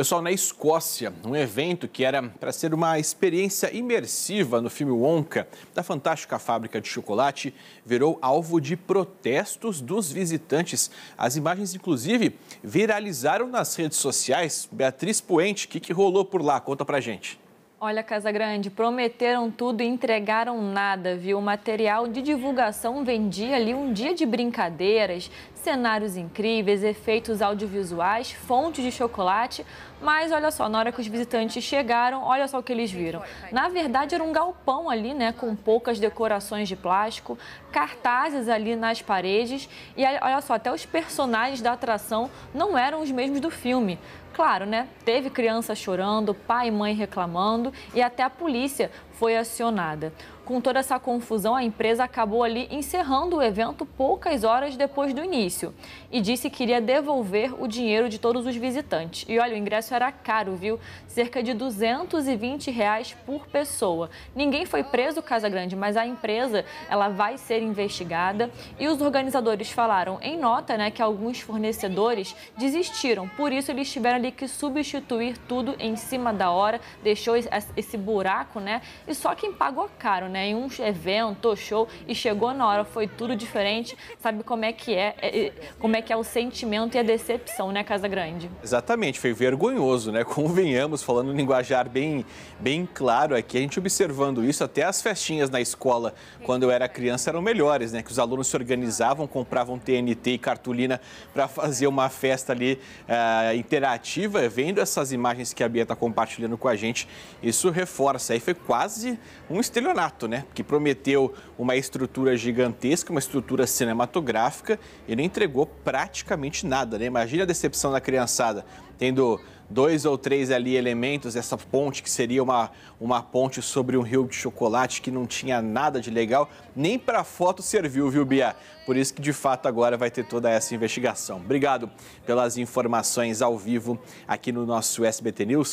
Pessoal, na Escócia, um evento que era para ser uma experiência imersiva no filme Wonka, da fantástica fábrica de chocolate, virou alvo de protestos dos visitantes. As imagens, inclusive, viralizaram nas redes sociais. Beatriz Puente, o que, que rolou por lá? Conta pra gente. Olha, Casa Grande, prometeram tudo e entregaram nada, viu? O material de divulgação vendia ali um dia de brincadeiras, cenários incríveis, efeitos audiovisuais, fontes de chocolate. Mas olha só, na hora que os visitantes chegaram, olha só o que eles viram. Na verdade, era um galpão ali, né? Com poucas decorações de plástico, cartazes ali nas paredes. E olha só, até os personagens da atração não eram os mesmos do filme. Claro, né? Teve criança chorando, pai e mãe reclamando e até a polícia foi acionada. Com toda essa confusão, a empresa acabou ali encerrando o evento poucas horas depois do início e disse que iria devolver o dinheiro de todos os visitantes. E olha, o ingresso era caro, viu? Cerca de 220 reais por pessoa. Ninguém foi preso, Casa Grande, mas a empresa ela vai ser investigada e os organizadores falaram em nota, né, que alguns fornecedores desistiram, por isso eles tiveram ali que substituir tudo em cima da hora, deixou esse buraco, né? E só quem pagou caro, né? Em um evento, show, e chegou na hora, foi tudo diferente, sabe como é que é, é, é como é que é o sentimento e a decepção, né, Casa Grande? Exatamente, foi vergonhoso, né? Convenhamos, falando um linguajar bem, bem claro aqui, a gente observando isso, até as festinhas na escola, quando eu era criança, eram melhores, né? Que os alunos se organizavam, compravam TNT e cartolina para fazer uma festa ali uh, interativa. Vendo essas imagens que a Bia está compartilhando com a gente, isso reforça. Aí foi quase quase um estelionato, né? Que prometeu uma estrutura gigantesca, uma estrutura cinematográfica e não entregou praticamente nada, né? Imagina a decepção da criançada tendo dois ou três ali elementos, essa ponte que seria uma, uma ponte sobre um rio de chocolate que não tinha nada de legal, nem para foto serviu, viu, Bia? Por isso que de fato agora vai ter toda essa investigação. Obrigado pelas informações ao vivo aqui no nosso SBT News.